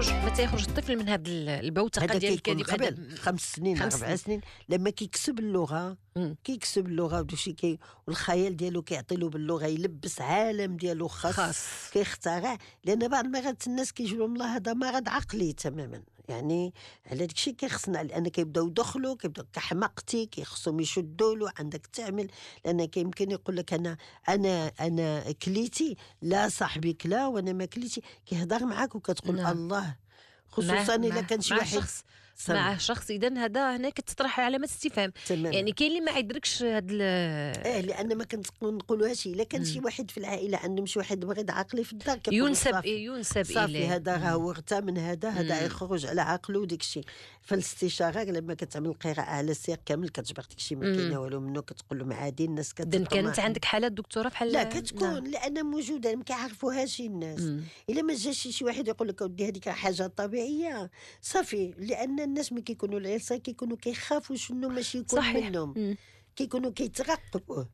يخرج متى يخرج الطفل من هذا البوتقه ديال الكذب خمس سنين اربع سنين لما كيكسب اللغه كيكسب اللغه وداكشي كي والخيال ديالو كيعطي له باللغه يلبس عالم ديالو خاص, خاص. كيخترع لان بعض المرات الناس كيجيو الله هذا مرض عقلي تماما يعني على داكشي كيخصنا لان كيبداو يدخلوا كيبداو كحمقتي كيخصهم يشدوا له عندك تعمل لان كيمكن يقول لك انا انا انا كليتي لا صاحبي كلا وانا ما كليتي كيهضر معاك وكتقول نعم. الله خصوصا الا كان شي واحد مع شخص اذا هذا هنا كتطرح علامه استفهام يعني كاين اللي ما يدركش هاد اه لان ما كنقولوهاش الا كان شي واحد في العائله عندهم شي واحد مريض عقلي في الدار ينسب ينسب صافي إيه، هذا راه هو اغتى من هذا هذا يخرج على عقله وديك الشيء فالاستشاره لما كتعمل قراءه على السير كامل كتجبر داك الشيء ما كاين والو منه كتقول لهم عادي الناس كتقول كانت عندك حالات دكتوره بحال لا كتكون نعم. لان موجوده ما كيعرفوهاش الناس الا ما جاش شي واحد يقول لك اودي هذيك حاجه طبيعيه صافي لان الناس ملي كيكونوا العرسان كيكونوا كيخافوا شنو ماشي يكون صحيح. منهم كيكونوا كيترقبوه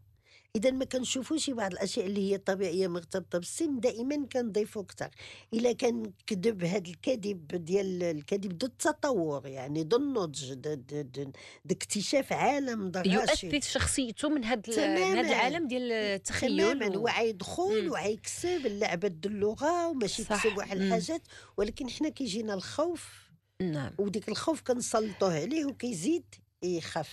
اذا ما كنشوفوش بعض الاشياء اللي هي طبيعيه مرتبطه بالسن دائما كنضيفوا اكثر الا كان كذب هذا الكذب ديال الكذب ضد التطور يعني ضد النضج ضد اكتشاف عالم ضراشي يؤثر شخصيته من هذا هذا العالم ديال التخيل تماما و... عيدخل وعيكسب اللعبه ديال اللغه وماشي يكسب واحد الحاجات ولكن حنا كيجينا الخوف نعم وديك الخوف كنسلطوه عليه وكيزيد يخاف